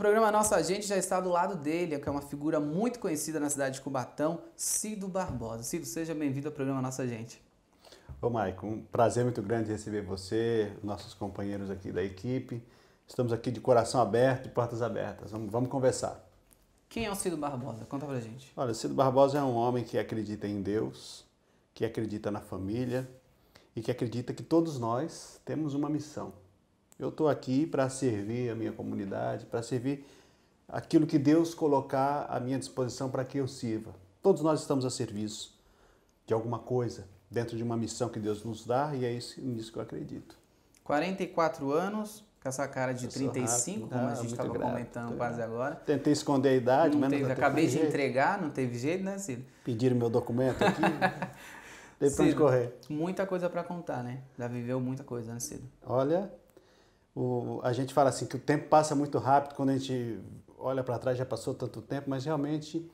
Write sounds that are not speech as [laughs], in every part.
programa Nossa Gente já está do lado dele, que é uma figura muito conhecida na cidade de Cubatão, Cido Barbosa. Cido, seja bem-vindo ao programa Nossa Gente. Ô Maicon, um prazer muito grande receber você, nossos companheiros aqui da equipe. Estamos aqui de coração aberto e portas abertas. Vamos, vamos conversar. Quem é o Cido Barbosa? Conta pra gente. Olha, o Cido Barbosa é um homem que acredita em Deus, que acredita na família e que acredita que todos nós temos uma missão. Eu estou aqui para servir a minha comunidade, para servir aquilo que Deus colocar à minha disposição para que eu sirva. Todos nós estamos a serviço de alguma coisa, dentro de uma missão que Deus nos dá, e é isso, nisso que eu acredito. 44 anos, com essa cara de 35, rápido, como a é gente estava comentando é. quase agora. Tentei esconder a idade, não mas teve, não Acabei de jeito. entregar, não teve jeito, né, Cid? Pediram meu documento aqui. Depois [laughs] de correr. Muita coisa para contar, né? Já viveu muita coisa, né, Cido? Olha, o, a gente fala assim que o tempo passa muito rápido, quando a gente olha para trás já passou tanto tempo, mas realmente,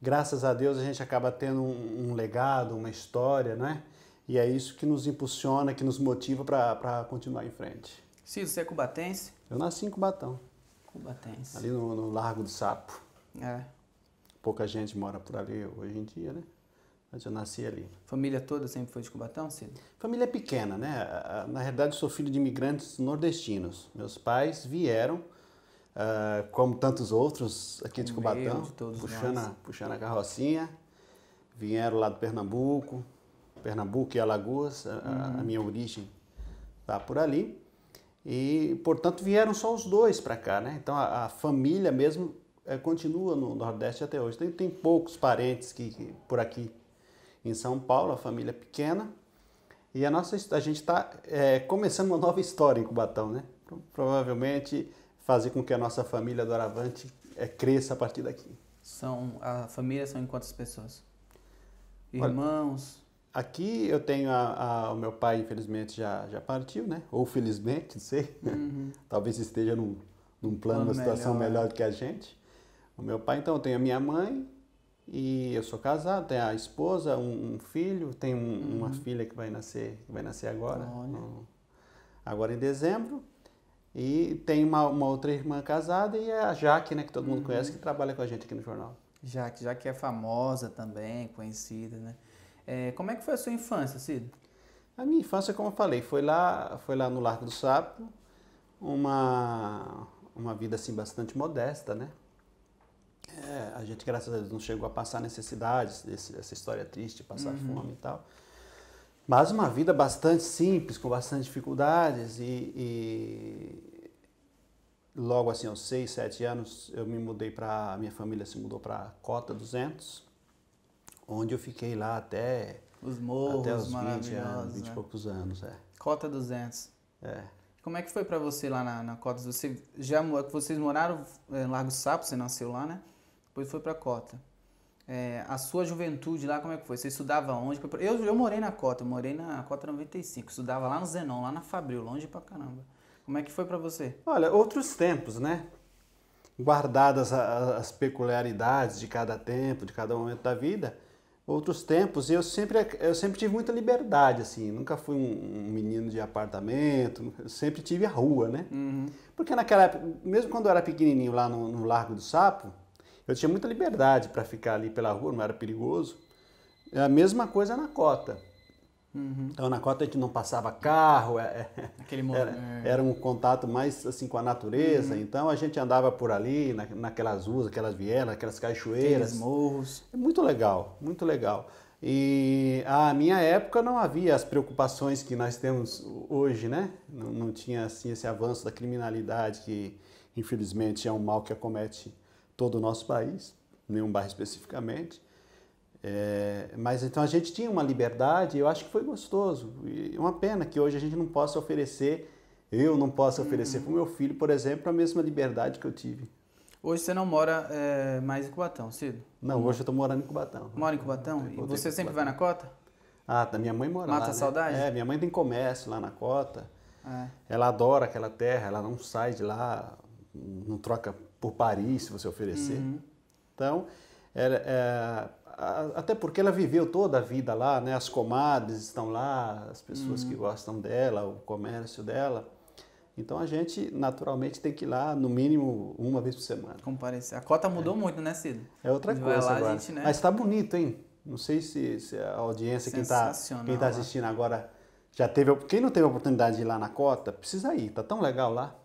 graças a Deus, a gente acaba tendo um, um legado, uma história, né? E é isso que nos impulsiona, que nos motiva para continuar em frente. sim você é cubatense? Eu nasci em Cubatão. Cubatense. Ali no, no Largo do Sapo. É. Pouca gente mora por ali hoje em dia, né? mas eu nasci ali. Família toda sempre foi de Cubatão, Cid? Família é pequena, né? Na realidade, sou filho de imigrantes nordestinos. Meus pais vieram, uh, como tantos outros aqui de Cubatão, de puxando, a, puxando a carrocinha. Vieram lá do Pernambuco, Pernambuco e Alagoas, a, a, uhum. minha origem está por ali. E, portanto, vieram só os dois para cá, né? Então, a, a família mesmo é, continua no Nordeste até hoje. Tem, tem poucos parentes que, que por aqui em São Paulo, a família pequena. E a nossa a gente está é, começando uma nova história em Cubatão, né? Provavelmente fazer com que a nossa família do Aravante é, cresça a partir daqui. São a família são em quantas pessoas? Irmãos. Olha, aqui eu tenho a, a, o meu pai, infelizmente já já partiu, né? Ou felizmente, não sei. Uhum. [laughs] Talvez esteja num num plano, uma situação melhor. melhor do que a gente. O meu pai então eu tenho a minha mãe, e eu sou casado, tenho a esposa, um, um filho, tenho um, uhum. uma filha que vai nascer, que vai nascer agora, no, agora em dezembro. E tem uma, uma, outra irmã casada e a Jaque, né, que todo mundo uhum. conhece, que trabalha com a gente aqui no jornal. Jaque, Jaque é famosa também, conhecida, né? É, como é que foi a sua infância, Cid? A minha infância, como eu falei, foi lá, foi lá no Largo do Sapo, uma, uma vida assim bastante modesta, né? a gente, graças a Deus, não chegou a passar necessidades, desse, história triste, passar uhum. fome e tal. Mas uma vida bastante simples, com bastante dificuldades. E, e... logo assim, aos seis sete anos, eu me mudei para. Minha família se mudou para Cota 200, onde eu fiquei lá até. Os morros, até os 20 anos, 20 né? e né? poucos anos. É. Cota 200. É. Como é que foi para você lá na, na Cotas? Você já vocês moraram em eh, Largo Sapo, você nasceu lá, né? depois foi para Cota. É, a sua juventude lá, como é que foi? Você estudava onde? Eu, eu morei na Cota, eu morei na Cota 95, estudava lá no Zenon, lá na Fabril, longe pra caramba. Como é que foi para você? Olha, outros tempos, né? Guardadas as peculiaridades de cada tempo, de cada momento da vida, outros tempos, eu sempre, eu sempre tive muita liberdade, assim. Nunca fui um, menino de apartamento, sempre tive a rua, né? Uhum. Porque naquela época, mesmo quando eu era pequenininho lá no, no Largo do Sapo, eu tinha muita liberdade para ficar ali pela rua, não era perigoso. É a mesma coisa na cota. Uhum. Então na cota a gente não passava carro, é, é Aquele era, era um contato mais assim com a natureza. Uhum. Então a gente andava por ali, na, naquelas ruas, aquelas vielas, aquelas cachoeiras. Aqueles morros. É muito legal, muito legal. E a minha época não havia as preocupações que nós temos hoje, né? Não, não tinha assim esse avanço da criminalidade que infelizmente é um mal que acomete todo o nosso país, nenhum bairro especificamente. É, mas então a gente tinha uma liberdade, eu acho que foi gostoso. E uma pena que hoje a gente não possa oferecer, eu não posso oferecer uhum. para o meu filho, por exemplo, a mesma liberdade que eu tive. Hoje você não mora é, mais em Cubatão, Cido? Não, hoje eu estou morando em Cubatão. Mora em Cubatão? E você sempre Cubatão. vai na cota? Ah, da tá, minha mãe mora Mata lá. Mata a né? saudade? É, minha mãe tem comércio lá na cota. É. Ela adora aquela terra, ela não sai de lá, não troca por Paris, se você oferecer. Uhum. Então, é, até porque ela viveu toda a vida lá, né? As comadres estão lá, as pessoas uhum. que gostam dela, o comércio dela. Então a gente naturalmente tem que ir lá no mínimo uma vez por semana. Comparecer. A cota mudou é. muito, né, Cid? É outra coisa lá, agora. Gente, né? Mas está bonito, hein? Não sei se, se a audiência quem está quem tá assistindo agora já teve, quem não teve a oportunidade de ir lá na cota, precisa ir. Tá tão legal lá.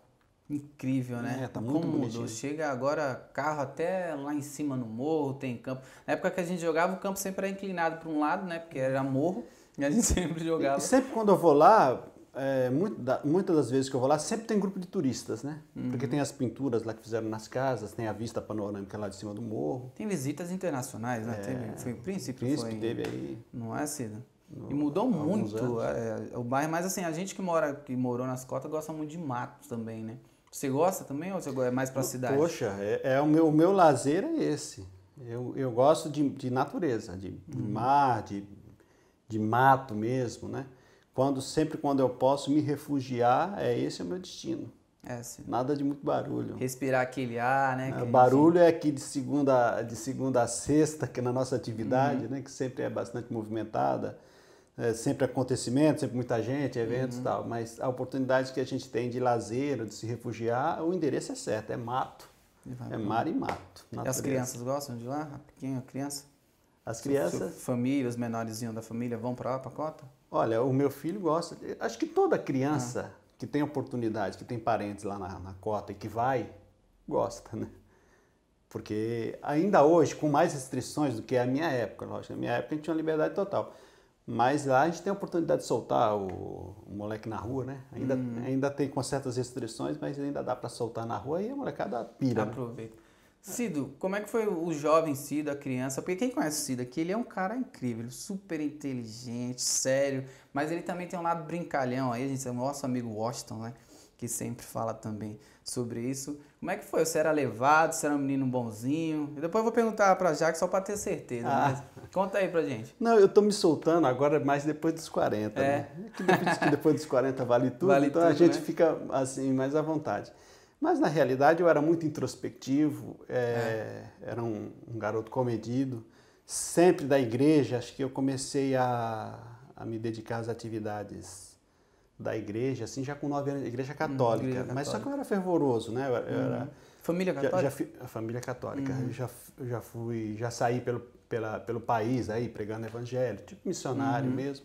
Incrível, né? É, tá muito Como bonitinho. mudou. Chega agora carro até lá em cima no morro, tem campo. Na época que a gente jogava, o campo sempre era inclinado para um lado, né? Porque era morro e a gente [laughs] sempre jogava. E sempre quando eu vou lá, é, muitas das vezes que eu vou lá, sempre tem grupo de turistas, né? Uhum. Porque tem as pinturas lá que fizeram nas casas, tem a vista panorâmica lá de cima do morro. Tem visitas internacionais, né? É, teve, foi o príncipe, príncipe foi, teve aí. Não é, Cida? No, e mudou muito é, o bairro, mas assim, a gente que mora, que morou nas cotas gosta muito de mato também, né? Você gosta também ou você é mais para a cidade? Poxa, é, é, o, meu, o meu lazer é esse. Eu, eu gosto de, de natureza, de, uhum. mar, de, de mato mesmo, né? Quando, sempre quando eu posso me refugiar, é esse é o meu destino. É, Nada de muito barulho. Respirar aquele ar, né? É, barulho é aqui de segunda, de segunda a sexta, que é na nossa atividade, uhum. né? Que sempre é bastante movimentada. Uhum é, sempre acontecimento, sempre muita gente, eventos e uhum. tal, mas a oportunidade que a gente tem de lazer, de se refugiar, o endereço é certo, é mato. É mar e mato. Natureza. E as crianças gostam de lá? A pequena criança? As crianças? família, os menorzinhos da família vão para lá, para Cota? Olha, o meu filho gosta. Acho que toda criança ah. que tem oportunidade, que tem parentes lá na, na Cota e que vai, gosta, né? Porque ainda hoje, com mais restrições do que é a minha época, lógico, na minha época a gente tinha uma liberdade total. Mas lá a gente tem a oportunidade de soltar o, o moleque na rua, né? Ainda, hum. ainda tem com certas restrições, mas ainda dá para soltar na rua e a molecada pira. Né? Aproveita. Né? Cido, como é que foi o jovem Cido, a criança? Porque quem conhece o Cido aqui, ele é um cara incrível, é super inteligente, sério, mas ele também tem um lado brincalhão aí, a gente, é o nosso amigo Washington, né? que sempre fala também sobre isso. Como é que foi? Você era levado? Você era um menino bonzinho? E depois eu vou perguntar para Jaque só para ter certeza. Ah. conta aí para gente. Não, eu estou me soltando agora mais depois dos 40, é. né? Que depois, que depois dos 40 vale tudo, vale então tudo, a gente né? fica assim, mais à vontade. Mas na realidade eu era muito introspectivo, é, é. era um, um, garoto comedido, sempre da igreja. Acho que eu comecei a, a me dedicar às atividades da igreja, assim, já com nove anos, igreja hum, católica. Hum, igreja católica. Mas só que eu era fervoroso, né? Eu, eu hum. era, família católica? Já, já, família católica. Hum. Já, já fui, já saí pelo, pela, pelo país aí, pregando evangelho, tipo missionário hum. mesmo.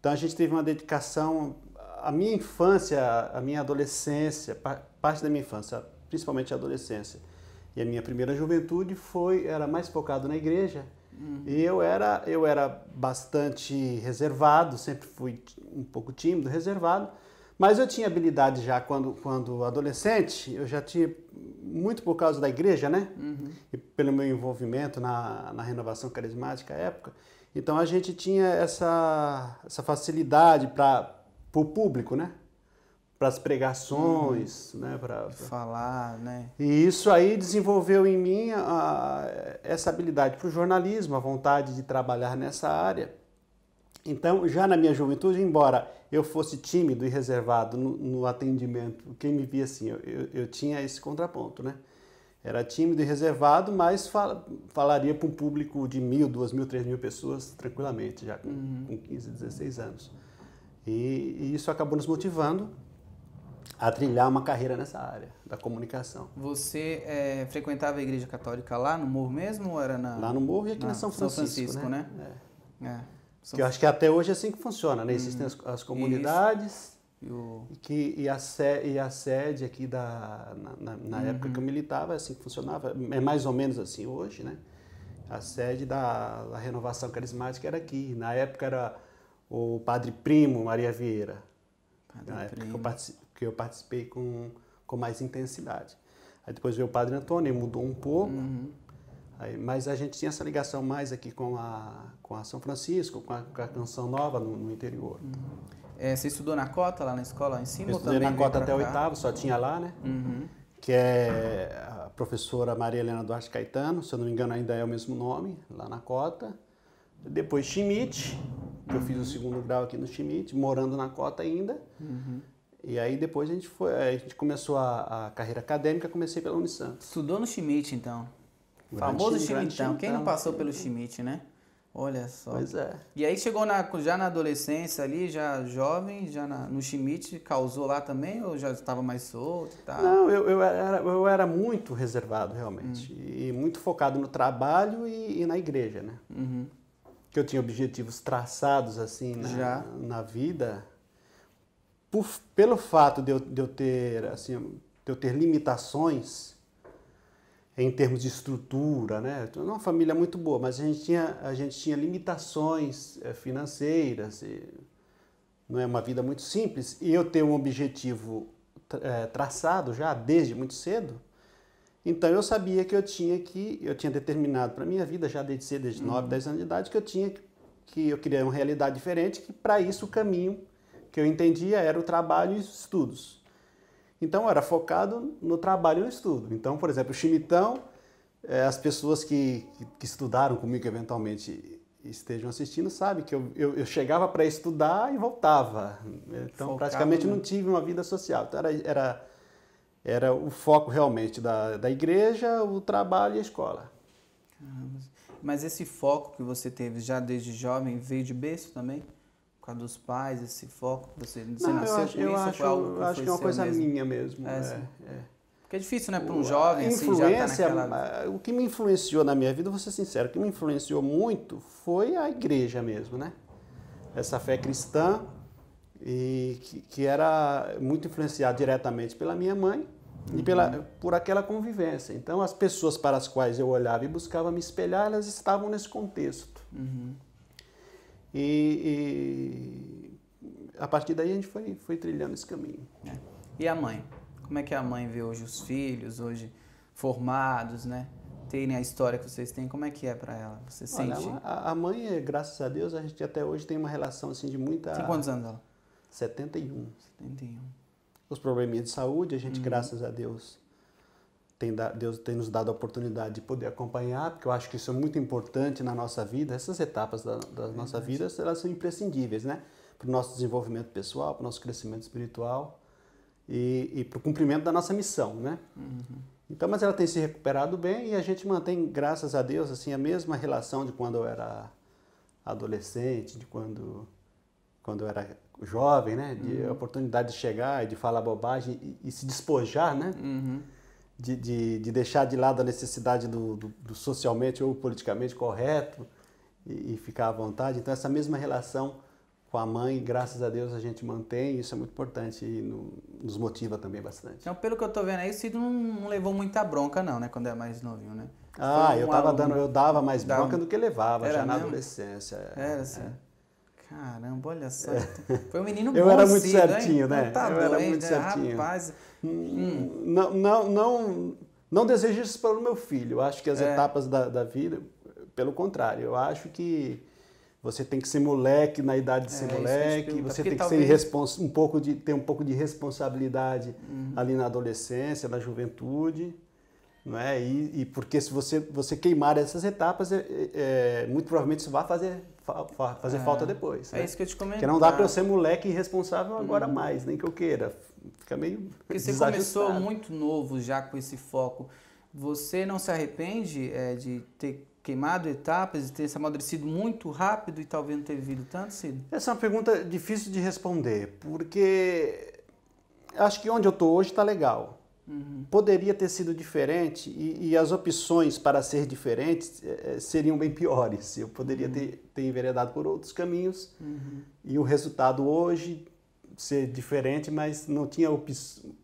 Então a gente teve uma dedicação. A minha infância, a minha adolescência, parte da minha infância, principalmente a adolescência, e a minha primeira juventude foi era mais focado na igreja Uhum. E eu era, eu era bastante reservado, sempre fui um pouco tímido, reservado, mas eu tinha habilidade já quando, quando adolescente, eu já tinha, muito por causa da igreja, né? Uhum. E pelo meu envolvimento na, na renovação carismática à época. Então a gente tinha essa, essa facilidade para o público, né? para as pregações, hum, né, para falar, né? E isso aí desenvolveu em mim a, essa habilidade para o jornalismo, a vontade de trabalhar nessa área. Então, já na minha juventude, embora eu fosse tímido e reservado no, no atendimento, quem me via assim, eu, eu, eu, tinha esse contraponto, né? Era tímido e reservado, mas fal, falaria para um público de mil, duas mil, três mil pessoas tranquilamente, já com, uhum. com 15, 16 anos. E, e isso acabou nos motivando a trilhar uma carreira nessa área da comunicação. Você é, frequentava a igreja católica lá no Morro mesmo ou era na... Lá no Morro e aqui na, na São Francisco, São Francisco né? né? É. São... É. Que eu acho que até hoje é assim que funciona, né? Hum, Existem as, as hum, comunidades e, o... que, e, a se, e a sede aqui da, na, na, na uhum. época que eu militava é assim que funcionava, é mais ou menos assim hoje, né? A sede da, da renovação carismática era aqui. Na época era o Padre Primo Maria Vieira. Padre na época que eu participei que eu participei com, com mais intensidade. Aí depois veio o Padre Antônio, mudou um pouco, uhum. aí, mas a gente tinha essa ligação mais aqui com a, com a São Francisco, com a, com a Canção Nova no, no interior. Uhum. É, você estudou na cota lá na escola em cima? Eu estudei na cota até o oitavo, só tinha lá, né? Uhum. Que é a professora Maria Helena Duarte Caetano, se eu não me engano ainda é o mesmo nome, lá na cota. Depois Schmidt, que eu fiz o segundo grau aqui no Schmidt, morando na cota ainda. Uhum. E aí depois a gente, foi, a gente começou a, a carreira acadêmica, comecei pela Unisantos. Estudou no Schmidt, então. Grande, Famoso então Quem não passou pelo Schmidt, né? Olha só. Pois é. E aí chegou na, já na adolescência ali, já jovem, já na, no Schmidt, causou lá também ou já estava mais solto? Tá? Não, eu, eu, era, eu era muito reservado realmente. Hum. E muito focado no trabalho e, e na igreja, né? Uhum. Que eu tinha objetivos traçados assim já. na vida por, pelo fato de eu, de eu ter assim, de eu ter limitações em termos de estrutura, né? Então, uma família muito boa, mas a gente tinha, a gente tinha limitações eh, financeiras, não é uma vida muito simples. E eu ter um objetivo é, traçado já desde muito cedo, então eu sabia que eu tinha que, eu tinha determinado para minha vida já desde cedo, desde 9, 10 uhum. anos de idade, que eu tinha que eu queria uma realidade diferente, que para isso o caminho que eu entendia era o trabalho e os estudos. Então era focado no trabalho e no estudo. Então, por exemplo, o chimitão, é, as pessoas que, que, estudaram comigo, eventualmente estejam assistindo, sabem que eu, eu, eu chegava para estudar e voltava. Então, focado, praticamente né? não tive uma vida social. Então, era, era, era o foco realmente da, da igreja, o trabalho e a escola. Mas esse foco que você teve já desde jovem veio de berço também? dos pais, esse foco? Você, você não, nasceu eu acho, com eu isso? Acho, algo que eu acho que é uma coisa mesmo? minha mesmo. É, é, é. Porque é difícil, né, para um jovem assim, já tá naquela... O que me influenciou na minha vida, vou ser sincero, o que me influenciou muito foi a igreja mesmo, né? Essa fé cristã, e que, que era muito influenciada diretamente pela minha mãe e pela, uhum. por aquela convivência. Então, as pessoas para as quais eu olhava e buscava me espelhar, elas estavam nesse contexto. Uhum. E, e, a partir daí a gente foi, foi trilhando esse caminho. Né? E a mãe? Como é que a mãe vê hoje os filhos, hoje formados, né? Terem a história que vocês têm, como é que é para ela? Você Olha, sente? A, a, mãe, é, graças a Deus, a gente até hoje tem uma relação assim de muita. Tem quantos anos ela? 71. 71. Os probleminhas de saúde, a gente, uhum. graças a Deus, tem da, Deus tem nos dado a oportunidade de poder acompanhar, porque eu acho que isso é muito importante na nossa vida. Essas etapas da, da é nossa vida elas são imprescindíveis, né? Para o nosso desenvolvimento pessoal, para o nosso crescimento espiritual e, e para o cumprimento da nossa missão, né? Uhum. Então, mas ela tem se recuperado bem e a gente mantém, graças a Deus, assim a mesma relação de quando eu era adolescente, de quando quando eu era jovem, né? De uhum. oportunidade de chegar e de falar bobagem e, e se despojar, né? Uhum de, de, de, deixar de lado a necessidade do, do, do socialmente ou politicamente correto e, e, ficar à vontade. Então, essa mesma relação com a mãe, graças a Deus, a gente mantém isso é muito importante e no, nos motiva também bastante. Então, pelo que eu estou vendo aí, o Cid não, não, levou muita bronca não, né, quando é mais novinho, né? Ah, um eu tava dando, eu dava mais dava, bronca do que levava, já na adolescência. É, era é. assim. É. Caramba, olha só. É. [laughs] Foi um menino bom. Eu era muito Cid, certinho, hein? né? Tá eu doente, era muito né? certinho. Rapaz, não, não, não, não desejo isso para o meu filho. Eu acho que as é. etapas da, da vida, pelo contrário, eu acho que você tem que ser moleque na idade de é, ser é, moleque, você tem que talvez... ser um pouco de, ter um pouco de responsabilidade uhum. ali na adolescência, na juventude. Não é? e, e porque se você, você queimar essas etapas, é, é, é muito provavelmente isso vai fazer fazer é, falta depois. É né? isso que eu te comentei. Que não dá para eu ser moleque irresponsável agora hum. mais, nem que eu queira. Fica meio. Porque você começou muito novo já com esse foco. Você não se arrepende é, de ter queimado etapas de ter se amadurecido muito rápido e talvez não ter vivido tanto, Cid? Essa é uma pergunta difícil de responder, porque acho que onde eu estou hoje está legal. Uhum. Poderia ter sido diferente e, e, as opções para ser diferentes eh, eh, seriam bem piores. Eu poderia uhum. ter, ter enveredado por outros caminhos uhum. e o resultado hoje ser diferente, mas não tinha op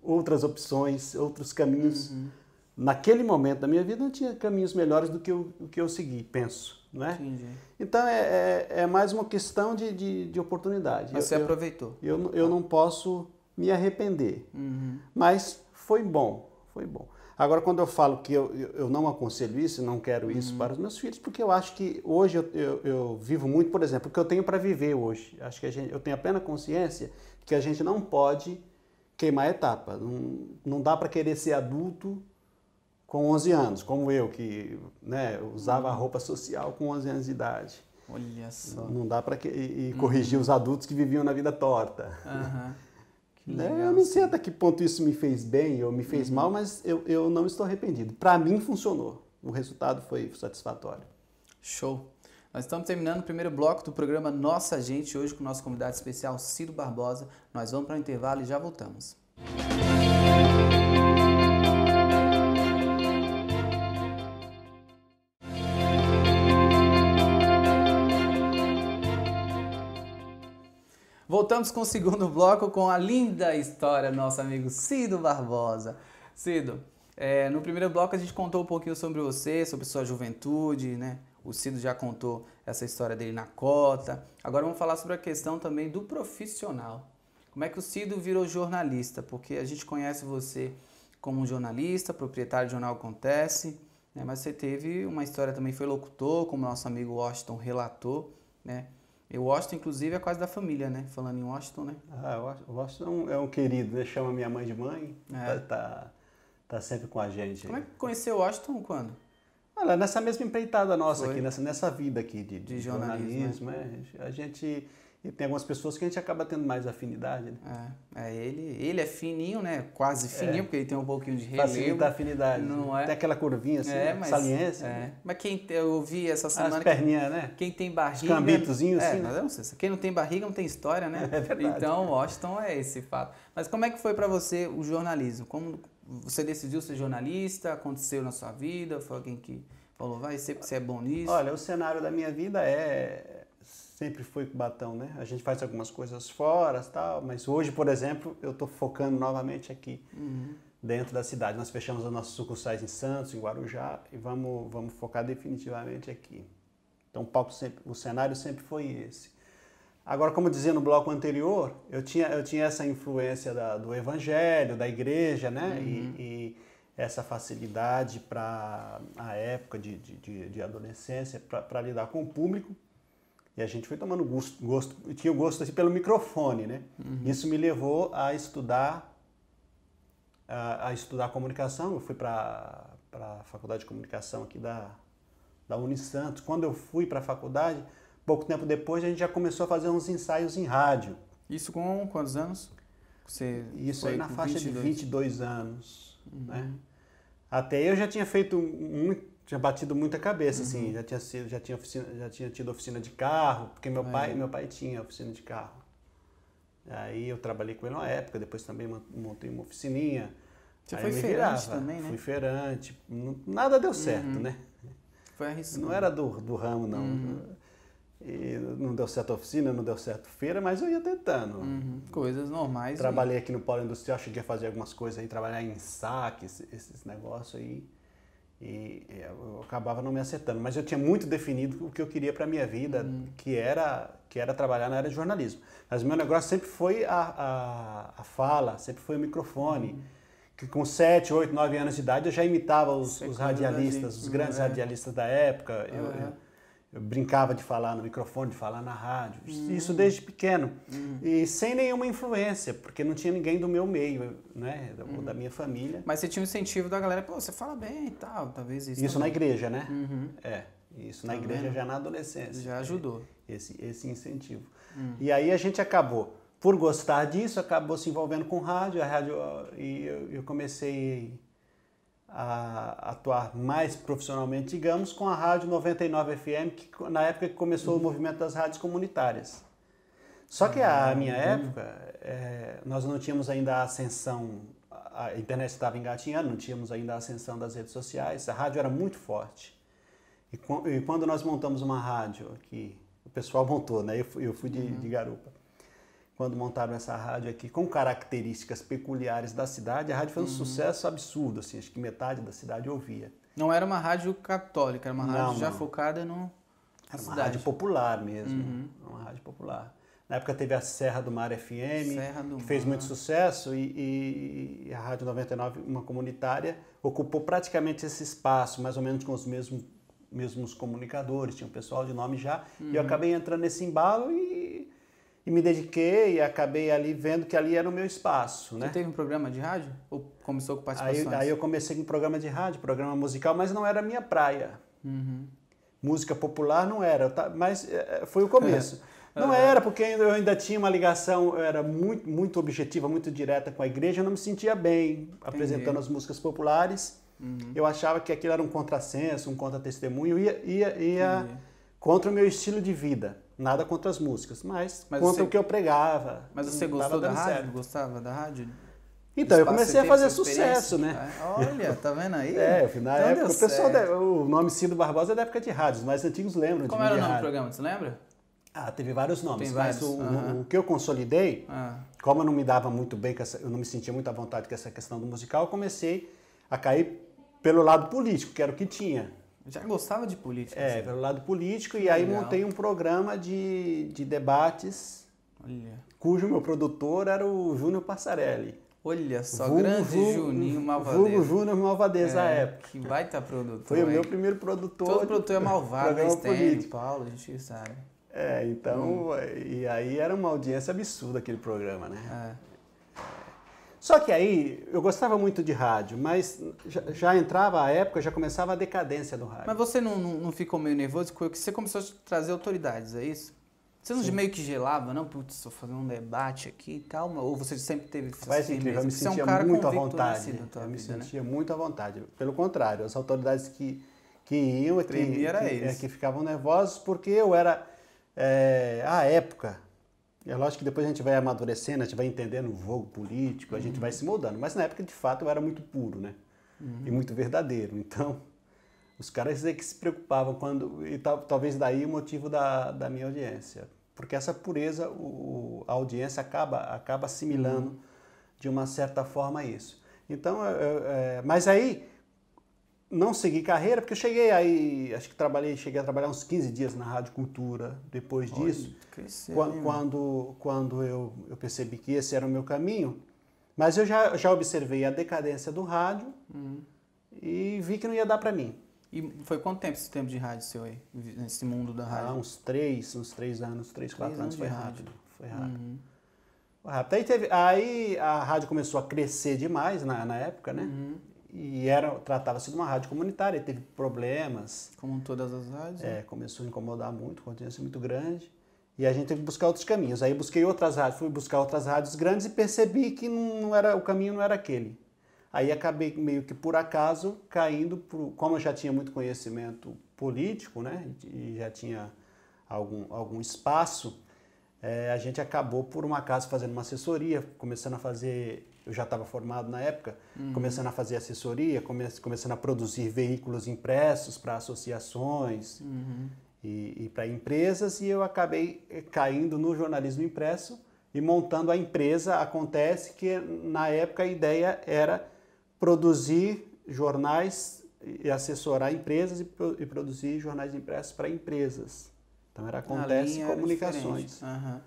outras opções, outros caminhos. Uhum. Naquele momento da minha vida, não tinha caminhos melhores do que eu, que eu segui, penso. Não é? Então é, é, é, mais uma questão de, de, de oportunidade. Mas eu, você aproveitou. Eu, eu, eu não posso me arrepender. Uhum. Mas foi bom, foi bom. Agora, quando eu falo que eu, eu não aconselho isso, não quero isso uhum. para os meus filhos, porque eu acho que hoje eu, eu, eu vivo muito, por exemplo, o que eu tenho para viver hoje. Acho que gente, eu tenho a plena consciência que a gente não pode queimar etapa. Não, não dá para querer ser adulto com 11 anos, como eu, que né, usava a uhum. roupa social com 11 anos de idade. Olha só. Não dá para e, uhum. corrigir os adultos que viviam na vida torta. Uhum. Né? Eu não sei até que ponto isso me fez bem ou me fez uhum. mal, mas eu, eu não estou arrependido. Para mim funcionou. O resultado foi satisfatório. Show. Nós estamos terminando o primeiro bloco do programa Nossa Gente, hoje com o nosso convidado especial Ciro Barbosa. Nós vamos para o intervalo e já voltamos. Música Voltamos com o segundo bloco com a linda história do nosso amigo Cido Barbosa. Cido, é, no primeiro bloco a gente contou um pouquinho sobre você, sobre sua juventude, né? O Cido já contou essa história dele na cota. Agora vamos falar sobre a questão também do profissional. Como é que o Cido virou jornalista? Porque a gente conhece você como um jornalista, proprietário do Jornal Acontece, né? mas você teve uma história também, foi locutor, como nosso amigo Washington relatou, né? E Washington, inclusive, é quase da família, né? Falando em Washington, né? Ah, Washington é, é um querido, né? Chama minha mãe de mãe, é. tá, tá, tá, sempre com a gente. Como é que conheceu Washington quando? Olha, nessa mesma empreitada nossa Foi. aqui, nessa, nessa vida aqui de, de, de jornalismo, né? jornalismo né? a gente e tem algumas pessoas que a gente acaba tendo mais afinidade, né? É, é ele, ele é fininho, né? Quase é. fininho, é. porque ele tem um pouquinho de relevo. da afinidade. Não né? é? Tem aquela curvinha assim, é, né? mas, saliência. É. Né? Mas quem eu ouvi essa semana... As perninhas, né? Quem tem barriga... Os cambitozinhos, é, assim. Né? Não sei, quem não tem barriga não tem história, né? [laughs] É verdade. Então, Washington é esse fato. Mas como é que foi para você o jornalismo? Como você decidiu ser jornalista? Aconteceu na sua vida? Foi alguém que falou, vai, você, você é bom nisso? Olha, o cenário da minha vida é sempre fui batão, né? A gente faz algumas coisas fora, tal, mas hoje, por exemplo, eu estou focando novamente aqui uhum. dentro da cidade. Nós fechamos as nossas sucursais em Santos, em Guarujá e vamos, vamos focar definitivamente aqui. Então o palco sempre, o cenário sempre foi esse. Agora, como dizia no bloco anterior, eu tinha, eu tinha essa influência da, do evangelho, da igreja, né? Uhum. E, e, essa facilidade para a época de, de, de adolescência para lidar com o público. E a gente foi tomando gosto, gosto tinha o gosto assim, pelo microfone, né? Uhum. Isso me levou a estudar a, a estudar comunicação. Eu fui para a faculdade de comunicação aqui da, da Unisantos. Quando eu fui para a faculdade, pouco tempo depois, a gente já começou a fazer uns ensaios em rádio. Isso com quantos anos? Você Isso aí na faixa 22. de 22 anos, né? uhum. né? Até eu já tinha feito tinha batido muita cabeça, assim, uhum. assim, já tinha sido, já tinha oficina, já tinha tido oficina de carro, porque meu é. pai, meu pai tinha oficina de carro. Aí eu trabalhei com ele uma época, depois também montei uma oficininha. Você aí foi feirante virava. também, né? Fui feirante, nada deu certo, uhum. né? Foi arriscado. Não era do, do ramo, não. Uhum. E não deu certo a oficina, não deu certo feira, mas eu ia tentando. Uhum. Coisas normais. Né? Trabalhei aqui no Polo Industrial, cheguei a fazer algumas coisas aí, trabalhar em saques, esses negócios aí e eu acabava não me acertando. Mas eu tinha muito definido o que eu queria para minha vida, uhum. que era que era trabalhar na área de jornalismo. Mas o meu negócio sempre foi a, a, a fala, sempre foi o microfone. Uhum. Que com 7, 8, 9 anos de idade eu já imitava os, os radialistas, os grandes é. radialistas da época. eu, eu, eu brincava de falar no microfone, de falar na rádio. Isso hum. desde pequeno. Hum. E sem nenhuma influência, porque não tinha ninguém do meu meio, né? Da, da hum. minha família. Mas você tinha o incentivo da galera, pô, você fala bem e tal, talvez isso. Isso também. Tá na igreja, né? Uhum. É. Isso na tá igreja vendo? já na adolescência. Já é, ajudou. Esse, esse incentivo. E aí a gente acabou, por gostar disso, acabou se envolvendo com rádio, a rádio e eu, eu comecei a atuar mais profissionalmente, digamos, com a Rádio 99 FM, que na época que começou uhum. o movimento das rádios comunitárias. Só que a minha uhum. época, é, nós não tínhamos ainda a ascensão, a internet estava engatinhando, não tínhamos ainda a ascensão das redes sociais, a rádio era muito forte. E, e quando nós montamos uma rádio aqui, o pessoal [laughs] montou, né? Eu fui, eu fui de, uhum. de garupa quando montaram essa rádio aqui, com características peculiares da cidade, a rádio foi um uhum. sucesso absurdo, assim, acho que metade da cidade ouvia. Não era uma rádio católica, era uma rádio não, já não. focada no. Era uma cidade. rádio popular mesmo. Uhum. Uma rádio popular. Na época teve a Serra do Mar FM, do que fez muito sucesso, e, e, a Rádio 99, uma comunitária, ocupou praticamente esse espaço, mais ou menos com os mesmos, mesmos comunicadores, tinha um pessoal de nome já, uhum. e eu uhum. acabei entrando nesse embalo e e me dediquei e acabei ali vendo que ali era o meu espaço, né? Você teve um programa de rádio ou começou com participações? Aí, aí eu comecei com um programa de rádio, programa musical, mas não era a minha praia. Uhum. Música popular não era, tá? mas eh, eh, foi o começo. [laughs] Não é. era, porque eu ainda tinha uma ligação, era muito, muito objetiva, muito direta com a igreja, eu não me sentia bem apresentando as músicas populares. Uhum. Eu achava que aquilo era um contrassenso, um contra-testemunho, ia, ia, ia contra o meu estilo de vida. Nada contra as músicas, mas, mas contra você... o que eu pregava. Mas você gostou da rádio? Certo. Gostava da rádio? Então, eu comecei a fazer sucesso, né? Olha, tá vendo aí? [laughs] É, na então época, o pessoal, o nome Cido Barbosa é da época de rádios, os mais antigos lembram Como de Como era o nome rádio. do programa, você lembra? Ah, teve vários nomes, Tem mas vários. O, uhum. o, que eu consolidei, uhum. como eu não me dava muito bem, essa, eu não me sentia muito à vontade com essa questão do musical, eu comecei a cair pelo lado político, que era o que tinha. Já gostava de política? É, assim. pelo lado político, e aí montei um programa de, de debates, Olha. cujo meu produtor era o Júnior Passarelli. Olha só, grande Juninho Malvadeza. Júnior Malvadeza é, à época. Que baita produtor. Foi hein? o meu primeiro produtor. Todo produtor é malvado, em São Paulo, a gente sabe. É, então, hum. e aí era uma audiência absurda aquele programa, né? É. Só que aí, eu gostava muito de rádio, mas já, já, entrava a época, já começava a decadência do rádio. Mas você não, não, não ficou meio nervoso porque você começou a trazer autoridades, é isso? Você não Sim. meio que gelava, não? Putz, estou fazendo um debate aqui e tal. Ou você sempre teve... Vai assim, incrível, eu me é sentia muito à né, vontade. Assim, eu vida, me né? sentia né? muito à vontade. Pelo contrário, as autoridades que, que iam... É que, que, que, é, que ficavam nervosos porque eu era... É, eh, a época, é lógico que depois a gente vai amadurecendo, a gente vai entendendo o jogo político, a gente uhum. vai se moldando. Mas na época, de fato, eu era muito puro, né? Uhum. E muito verdadeiro. Então, os caras é que se preocupavam quando... E tal, talvez daí o motivo da, da minha audiência. Porque essa pureza, o, a audiência acaba, acaba assimilando, uhum. de uma certa forma, isso. Então, é, mas aí não segui carreira, porque eu cheguei aí, acho que trabalhei, cheguei a trabalhar uns 15 dias na Rádio Cultura depois Olha, disso. Cresceu, quando, quando, quando eu, eu, percebi que esse era o meu caminho. Mas eu já, já observei a decadência do rádio uhum. e vi que não ia dar para mim. E foi quanto tempo esse tempo de rádio seu aí, nesse mundo da ah, rádio? Ah, uns três, uns três anos, três, três quatro anos, anos foi rápido. Foi rápido. Uhum. Rápido. Aí, teve, aí a rádio começou a crescer demais na, na época, né? Uhum e era tratava-se de uma rádio comunitária, teve problemas. Como todas as rádios. É, né? começou a incomodar muito, continência muito grande. E a gente teve que buscar outros caminhos. Aí busquei outras rádios, fui buscar outras rádios grandes e percebi que não era o caminho não era aquele. Aí acabei meio que por acaso caindo, pro, como eu já tinha muito conhecimento político, né, e já tinha algum, algum espaço, é, a gente acabou por um acaso fazendo uma assessoria, começando a fazer eu já estava formado na época, uhum. começando a fazer assessoria, come, começando a produzir veículos impressos para associações uhum. e, e para empresas, e eu acabei eh, caindo no jornalismo impresso e montando a empresa. Acontece que na época a ideia era produzir jornais e assessorar empresas e, e produzir jornais impressos para empresas. Então era acontece comunicações. Era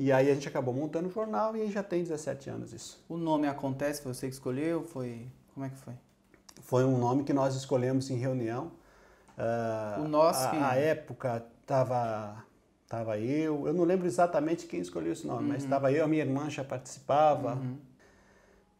e aí a gente acabou montando o jornal e aí já tem 17 anos isso. O nome Acontece foi você que escolheu? Foi... Como é que foi? Foi um nome que nós escolhemos em reunião. Uh, o nosso... A, época estava tava eu, eu não lembro exatamente quem escolheu esse nome, uhum. mas estava eu, a minha irmã já participava. Uhum.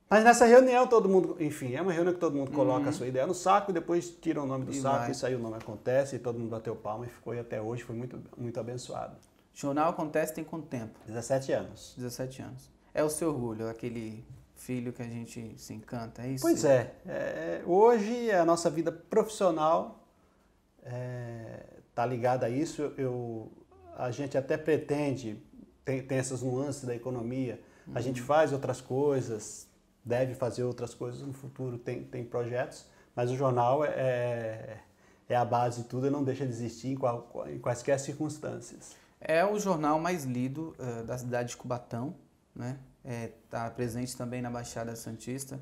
Mas nessa reunião todo mundo, enfim, é uma reunião que todo mundo coloca uhum. a sua ideia no saco e depois tira o nome do e saco vai. e saiu o nome acontece e todo mundo bateu palma e ficou e até hoje foi muito muito abençoado. Jornal Acontece tem quanto tempo? 17 anos. 17 anos. É o seu orgulho, é aquele filho que a gente se encanta, é isso? Pois é. é hoje a nossa vida profissional está é, tá ligada a isso. Eu, a gente até pretende, tem, tem essas nuances da economia, uhum. a gente uhum. faz outras coisas, deve fazer outras coisas no futuro, tem, tem projetos, mas o jornal é, é, é a base de tudo e não deixa de existir em, qual, em quaisquer circunstâncias. É o jornal mais lido uh, da cidade de Cubatão, né? Está é, tá presente também na Baixada Santista.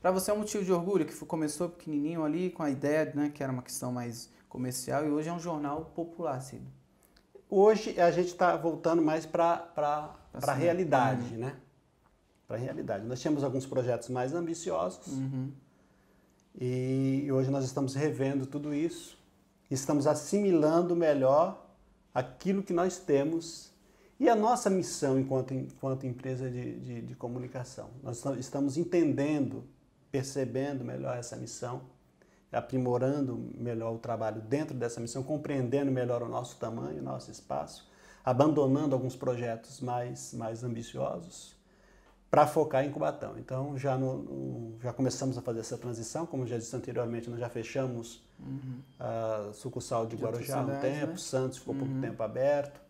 Para você é um motivo de orgulho que começou pequenininho ali com a ideia, né, que era uma questão mais comercial e hoje é um jornal popular, Cido. Hoje a gente está voltando mais para a realidade, uhum. né? Para a realidade. Nós tínhamos alguns projetos mais ambiciosos uhum. e hoje nós estamos revendo tudo isso, estamos assimilando melhor aquilo que nós temos e a nossa missão enquanto, enquanto empresa de, de, de comunicação. Nós estamos entendendo, percebendo melhor essa missão, aprimorando melhor o trabalho dentro dessa missão, compreendendo melhor o nosso tamanho, o nosso espaço, abandonando alguns projetos mais, mais ambiciosos para focar em Cubatão. Então já, no, já começamos a fazer essa transição, como já disse anteriormente, nós já fechamos uhum. a ah, sucursal de, de Guarujá há um tempo, né? Santos ficou uhum. pouco tempo aberto.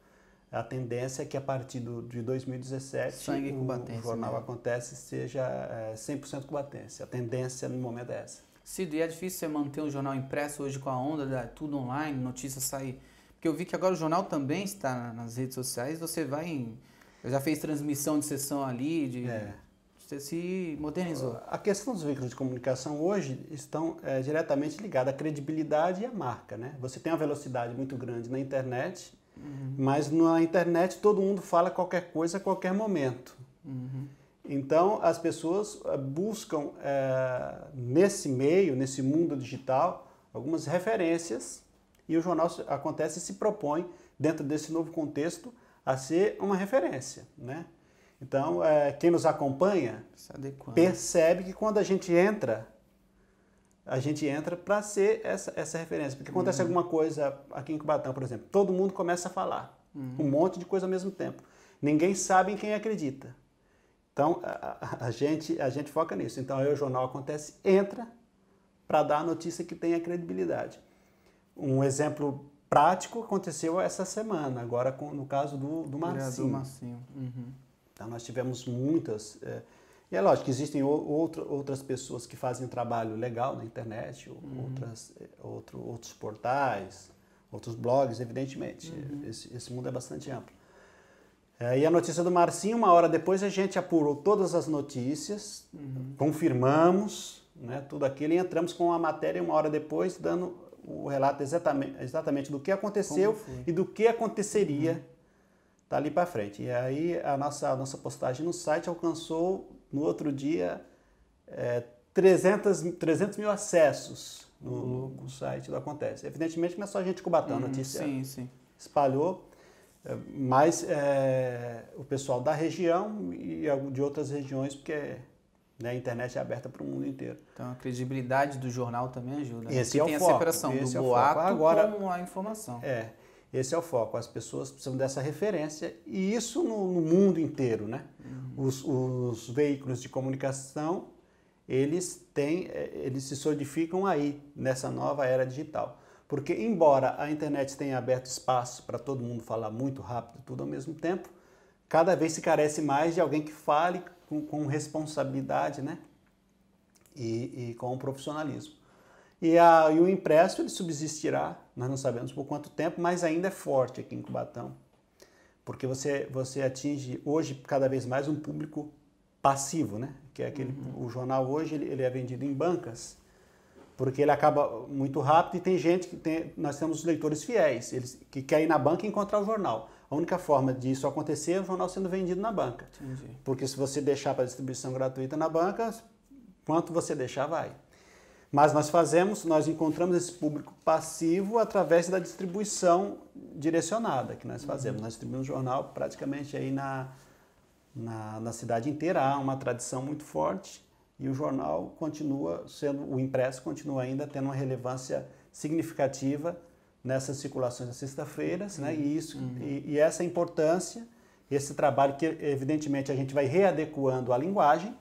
A tendência é que a partir do, de 2017 o, o jornal né? Acontece seja é, eh, 100% cubatense. A tendência no momento é essa. Cido, e é difícil você manter um jornal impresso hoje com a onda da tudo online, notícias sair. Porque eu vi que agora o jornal também está nas redes sociais, você vai em eu já fez transmissão de sessão ali, de... É. Você se modernizou. A questão dos veículos de comunicação hoje estão é, diretamente ligados à credibilidade e à marca, né? Você tem uma velocidade muito grande na internet, uhum. mas na internet todo mundo fala qualquer coisa a qualquer momento. Uhum. Então, as pessoas é, buscam é, nesse meio, nesse mundo digital, algumas referências e o jornal acontece e se propõe, dentro desse novo contexto, a ser uma referência, né? Então, é, quem nos acompanha percebe que quando a gente entra, a gente entra para ser essa, essa referência. Porque acontece uhum. alguma coisa aqui em Cubatão, por exemplo, todo mundo começa a falar uhum. um monte de coisa ao mesmo tempo. Ninguém sabe em quem acredita. Então, a, a gente, a gente foca nisso. Então, aí o jornal acontece, entra para dar a notícia que tem a credibilidade. Um exemplo prático aconteceu essa semana, agora com, no caso do, do Marcinho. Do Marcinho. Uhum. Então, nós tivemos muitas. É, e é lógico que existem outro, outras pessoas que fazem um trabalho legal na internet, uhum. outras, é, outro, outros portais, outros blogs, evidentemente. Uhum. Esse, esse, mundo é bastante amplo. É, e a notícia do Marcinho, uma hora depois, a gente apurou todas as notícias, uhum. confirmamos né, tudo aquilo e entramos com a matéria uma hora depois, dando o relato exatamente, exatamente do que aconteceu e do que aconteceria uhum. ali para frente. E aí a nossa, a nossa postagem no site alcançou, no outro dia, é, 300, 300 mil acessos no, uhum. no, site do Acontece. Evidentemente não é só a gente cubatando uhum, a notícia. Sim, sim. Espalhou, é, mas é, o pessoal da região e de outras regiões, porque né? A internet é aberta para o mundo inteiro. Então a credibilidade do jornal também ajuda. Né? Esse Porque é tem o tem foco. a separação esse do é boato Agora, com a informação. É, esse é o foco. As pessoas precisam dessa referência e isso no, no mundo inteiro, né? Uhum. Os, os, veículos de comunicação eles têm, é, eles se solidificam aí nessa nova era digital, porque embora a internet tenha aberto espaço para todo mundo falar muito rápido tudo ao mesmo tempo, cada vez se carece mais de alguém que fale com, com responsabilidade, né? E, e, com profissionalismo. E, a, e o impresso ele subsistirá, nós não sabemos por quanto tempo, mas ainda é forte aqui em Cubatão, porque você, você atinge hoje cada vez mais um público passivo, né? Que é aquele, uhum. o jornal hoje ele, ele, é vendido em bancas, porque ele acaba muito rápido e tem gente que tem, nós temos leitores fiéis, eles que querem ir na banca encontrar o jornal. A única forma disso acontecer é o jornal sendo vendido na banca. Entendi. Porque se você deixar para distribuição gratuita na banca, quanto você deixar vai. Mas nós fazemos, nós encontramos esse público passivo através da distribuição direcionada que nós fazemos. Uhum. Nós distribuímos jornal praticamente aí na, na, na, cidade inteira. Há uma tradição muito forte e o jornal continua sendo, o impresso continua ainda tendo uma relevância significativa nessas circulações nas sexta-feiras, né? Uhum. E isso uhum. e, e, essa importância, esse trabalho que evidentemente a gente vai readequando a linguagem.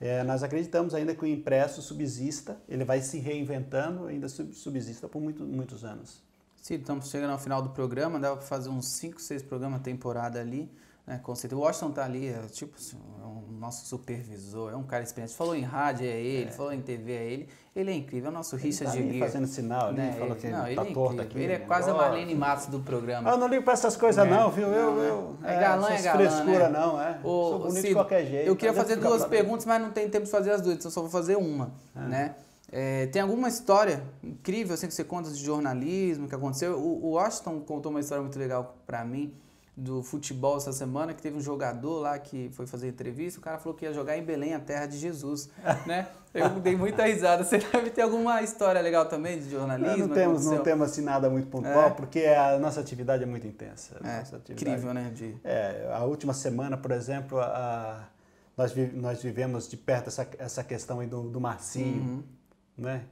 É, nós acreditamos ainda que o impresso subsista, ele vai se reinventando, ainda subsista por muito, muitos anos. Sim, estamos chegando ao final do programa, dá para fazer uns 5, 6 programas temporada ali né, conceito. O Washington tá ali, é, tipo, assim, é um nosso supervisor, é um cara experiente. Falou em rádio, é ele, é. falou em TV, é ele. Ele é incrível, é o nosso ele Richard tá fazendo sinal, né? ele fala que não, tá ele tá é torto aqui. Ele é quase a Marlene Matos do programa. Ah, eu não ligo pra essas coisas é. não, viu? Eu, né? eu, é, é galã, é galã, frescura né? não, é. O, Sou bonito Cid, de qualquer jeito. Eu queria fazer duas perguntas, mas não tem tempo de fazer as duas, então só vou fazer uma, ah. né? É, tem alguma história incrível assim, que você conta de jornalismo, que aconteceu? O, o Washington contou uma história muito legal para mim, do futebol essa semana, que teve um jogador lá que foi fazer entrevista, o cara falou que ia jogar em Belém, a terra de Jesus, [laughs] né? Eu dei muita risada. Você deve ter alguma história legal também de jornalismo? É, não, não temos, não temos assim nada muito pontual, é. porque a nossa atividade é muito intensa. É, incrível, né? De... É, a última semana, por exemplo, a, nós, vi, nós vivemos de perto essa, essa questão aí do, do Marcinho, uhum. né?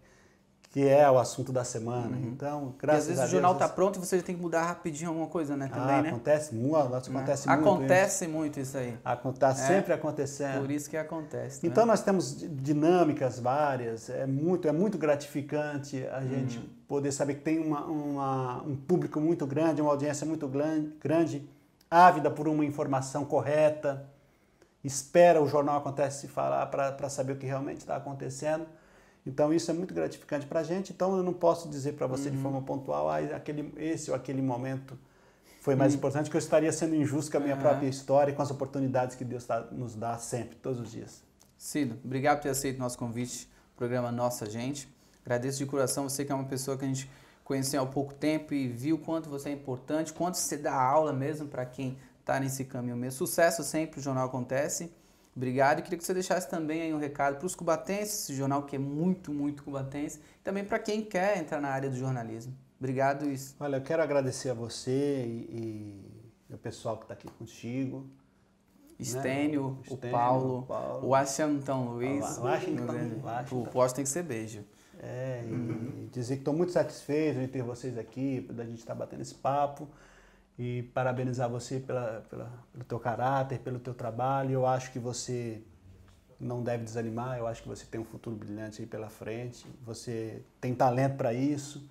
que é o assunto da semana. Uhum. Então, graças a Deus. às vezes o jornal está pronto e você já tem que mudar rapidinho alguma coisa, né? Também, ah, né? Acontece, mu é. acontece é. muito. Acontece isso. muito isso aí. Está é. sempre acontecendo. Por isso que acontece. Então, né? nós temos dinâmicas várias. É muito, é muito gratificante a gente hum. poder saber que tem uma, uma, um público muito grande, uma audiência muito grande, ávida por uma informação correta, espera o jornal Acontece falar para saber o que realmente está acontecendo então isso é muito gratificante para a gente. Então eu não posso dizer para você uhum. de forma pontual, ah, aquele, esse ou aquele momento foi mais uhum. importante, que eu estaria sendo injusto com a minha uhum. própria história e com as oportunidades que Deus tá, nos dá sempre, todos os dias. Cido, obrigado por ter aceito o nosso convite, programa Nossa Gente. Agradeço de coração você que é uma pessoa que a gente conheceu há pouco tempo e viu quanto você é importante, quanto você dá aula mesmo para quem está nesse caminho mesmo. Sucesso sempre, o jornal acontece. Obrigado. E queria que você deixasse também aí um recado para os cubatenses, esse jornal que é muito, muito cubatense, e também para quem quer entrar na área do jornalismo. Obrigado, isso. Olha, eu quero agradecer a você e, e o pessoal que está aqui contigo. Né? Estênio, né? o, Estênio Paulo, o Paulo, o Washington Luiz. Ah, tá tá o Washington, O posto tem que ser beijo. É, e, uhum. dizer que estou muito satisfeito de ter vocês aqui, da gente estar tá batendo esse papo e parabenizar você pela, pela, pelo teu caráter, pelo teu trabalho. Eu acho que você não deve desanimar. Eu acho que você tem um futuro brilhante aí pela frente. Você tem talento para isso.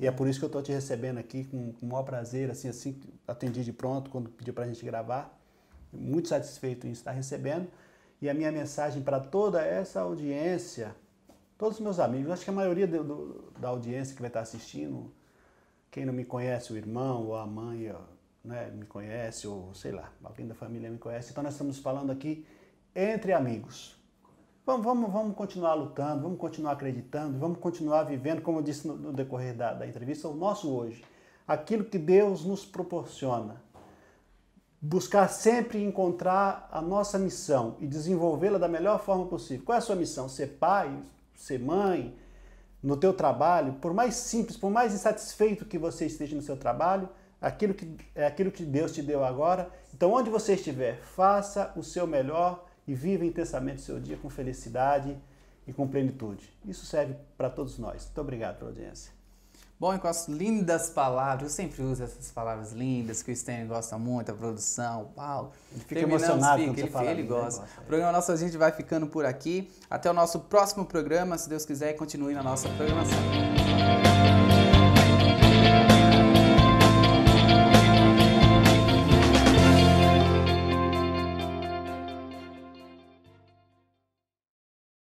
E é por isso que eu estou te recebendo aqui com, com o maior prazer, assim, assim atendi de pronto quando pediu para a gente gravar. Muito satisfeito em estar recebendo. E a minha mensagem para toda essa audiência, todos os meus amigos, acho que a maioria do, do, da audiência que vai estar assistindo, quem não me conhece, o irmão ou a mãe né, me conhece, ou sei lá, alguém da família me conhece. Então nós estamos falando aqui entre amigos. Vamos, vamos, vamos continuar lutando, vamos continuar acreditando, vamos continuar vivendo, como eu disse no, no decorrer da, da entrevista, o nosso hoje. Aquilo que Deus nos proporciona. Buscar sempre encontrar a nossa missão e desenvolvê-la da melhor forma possível. Qual é a sua missão? Ser pai? Ser mãe? no teu trabalho, por mais simples, por mais insatisfeito que você esteja no seu trabalho, aquilo que, é aquilo que Deus te deu agora. Então, onde você estiver, faça o seu melhor e viva intensamente o seu dia com felicidade e com plenitude. Isso serve para todos nós. Muito obrigado pela audiência. Bom, e com as lindas palavras, eu sempre uso essas palavras lindas que o Stanley gosta muito, a produção, o Paulo. Ele fica Terminamos, emocionado fica, quando ele, fala. Ele né? gosta. O programa nosso, a gente vai ficando por aqui. Até o nosso próximo programa, se Deus quiser, continue na nossa programação.